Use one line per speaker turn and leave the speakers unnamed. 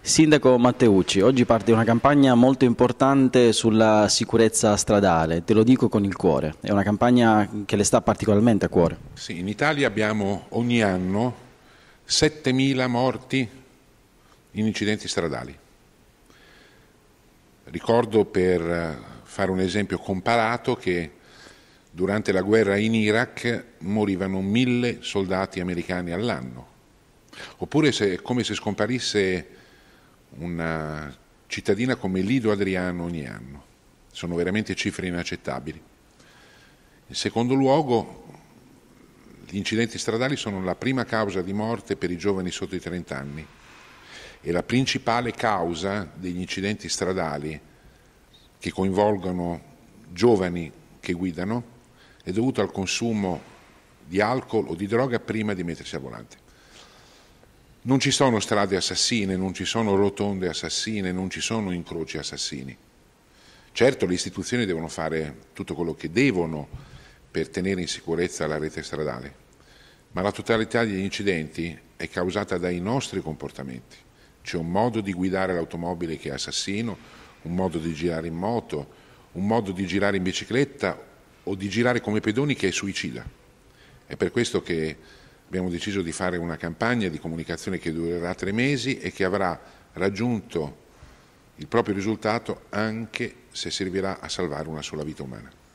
Sindaco Matteucci, oggi parte una campagna molto importante sulla sicurezza stradale, te lo dico con il cuore, è una campagna che le sta particolarmente a cuore.
Sì, in Italia abbiamo ogni anno 7.000 morti in incidenti stradali. Ricordo per eh, fare un esempio comparato che Durante la guerra in Iraq morivano mille soldati americani all'anno. Oppure è come se scomparisse una cittadina come Lido Adriano ogni anno. Sono veramente cifre inaccettabili. In secondo luogo, gli incidenti stradali sono la prima causa di morte per i giovani sotto i 30 anni e la principale causa degli incidenti stradali che coinvolgono giovani che guidano è dovuto al consumo di alcol o di droga prima di mettersi al volante. Non ci sono strade assassine, non ci sono rotonde assassine, non ci sono incroci assassini. Certo le istituzioni devono fare tutto quello che devono per tenere in sicurezza la rete stradale, ma la totalità degli incidenti è causata dai nostri comportamenti. C'è un modo di guidare l'automobile che è assassino, un modo di girare in moto, un modo di girare in bicicletta, o di girare come pedoni che è suicida. È per questo che abbiamo deciso di fare una campagna di comunicazione che durerà tre mesi e che avrà raggiunto il proprio risultato anche se servirà a salvare una sola vita umana.